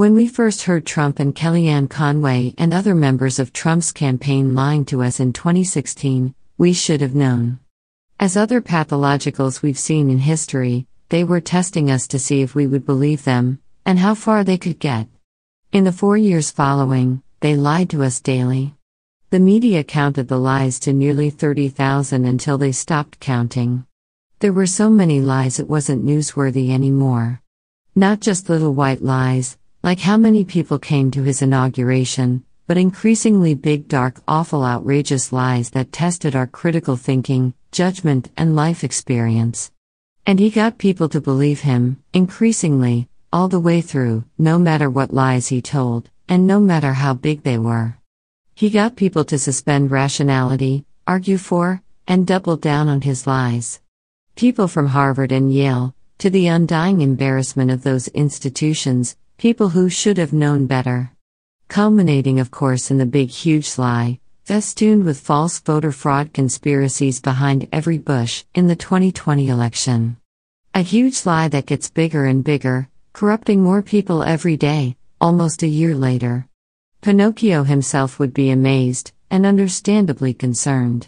When we first heard Trump and Kellyanne Conway and other members of Trump's campaign lying to us in 2016, we should have known. As other pathologicals we've seen in history, they were testing us to see if we would believe them, and how far they could get. In the four years following, they lied to us daily. The media counted the lies to nearly 30,000 until they stopped counting. There were so many lies it wasn't newsworthy anymore. Not just little white lies, like how many people came to his inauguration, but increasingly big, dark, awful, outrageous lies that tested our critical thinking, judgment, and life experience. And he got people to believe him, increasingly, all the way through, no matter what lies he told, and no matter how big they were. He got people to suspend rationality, argue for, and double down on his lies. People from Harvard and Yale, to the undying embarrassment of those institutions, People who should have known better. Culminating, of course, in the big, huge lie, festooned with false voter fraud conspiracies behind every bush in the 2020 election. A huge lie that gets bigger and bigger, corrupting more people every day, almost a year later. Pinocchio himself would be amazed and understandably concerned.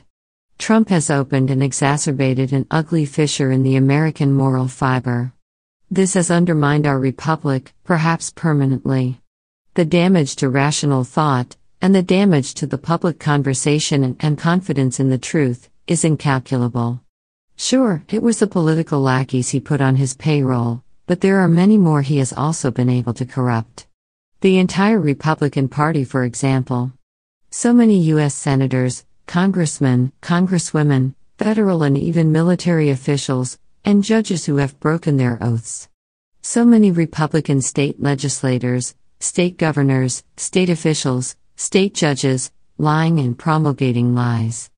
Trump has opened and exacerbated an ugly fissure in the American moral fiber. This has undermined our republic, perhaps permanently. The damage to rational thought, and the damage to the public conversation and confidence in the truth, is incalculable. Sure, it was the political lackeys he put on his payroll, but there are many more he has also been able to corrupt. The entire Republican Party, for example. So many U.S. senators, congressmen, congresswomen, federal and even military officials, and judges who have broken their oaths. So many Republican state legislators, state governors, state officials, state judges, lying and promulgating lies.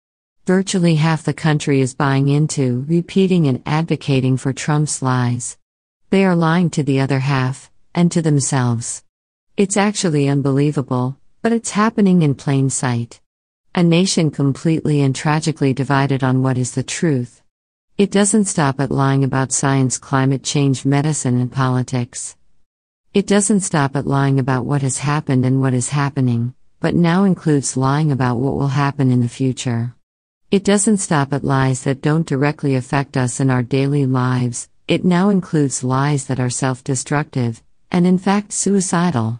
Virtually half the country is buying into, repeating, and advocating for Trump's lies. They are lying to the other half, and to themselves. It's actually unbelievable, but it's happening in plain sight. A nation completely and tragically divided on what is the truth, it doesn't stop at lying about science, climate change, medicine, and politics. It doesn't stop at lying about what has happened and what is happening, but now includes lying about what will happen in the future. It doesn't stop at lies that don't directly affect us in our daily lives, it now includes lies that are self destructive, and in fact suicidal.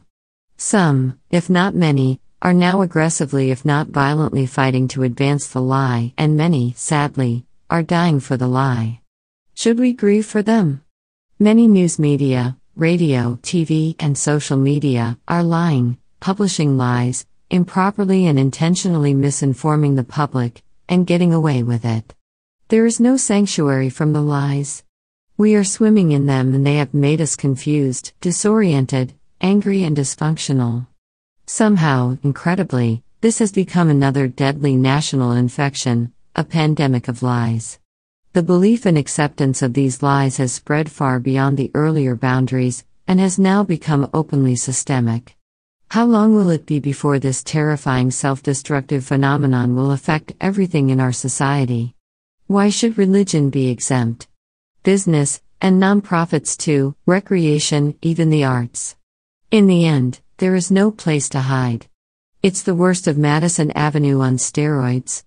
Some, if not many, are now aggressively, if not violently, fighting to advance the lie, and many, sadly, are dying for the lie. Should we grieve for them? Many news media, radio, TV, and social media are lying, publishing lies, improperly and intentionally misinforming the public, and getting away with it. There is no sanctuary from the lies. We are swimming in them and they have made us confused, disoriented, angry, and dysfunctional. Somehow, incredibly, this has become another deadly national infection, a pandemic of lies. The belief and acceptance of these lies has spread far beyond the earlier boundaries and has now become openly systemic. How long will it be before this terrifying self destructive phenomenon will affect everything in our society? Why should religion be exempt? Business, and nonprofits too, recreation, even the arts. In the end, there is no place to hide. It's the worst of Madison Avenue on steroids.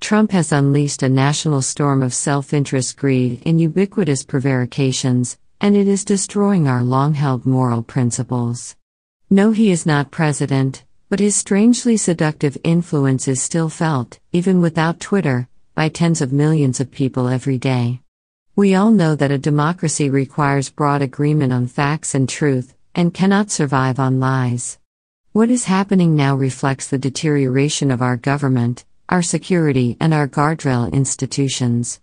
Trump has unleashed a national storm of self interest, greed, and ubiquitous prevarications, and it is destroying our long held moral principles. No, he is not president, but his strangely seductive influence is still felt, even without Twitter, by tens of millions of people every day. We all know that a democracy requires broad agreement on facts and truth, and cannot survive on lies. What is happening now reflects the deterioration of our government, our security, and our guardrail institutions.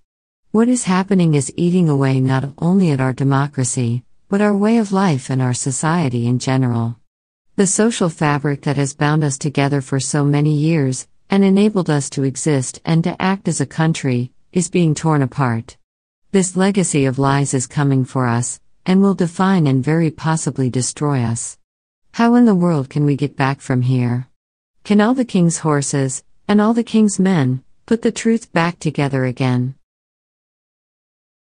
What is happening is eating away not only at our democracy, but our way of life and our society in general. The social fabric that has bound us together for so many years, and enabled us to exist and to act as a country, is being torn apart. This legacy of lies is coming for us, and will define and very possibly destroy us. How in the world can we get back from here? Can all the king's horses, and all the king's men, put the truth back together again.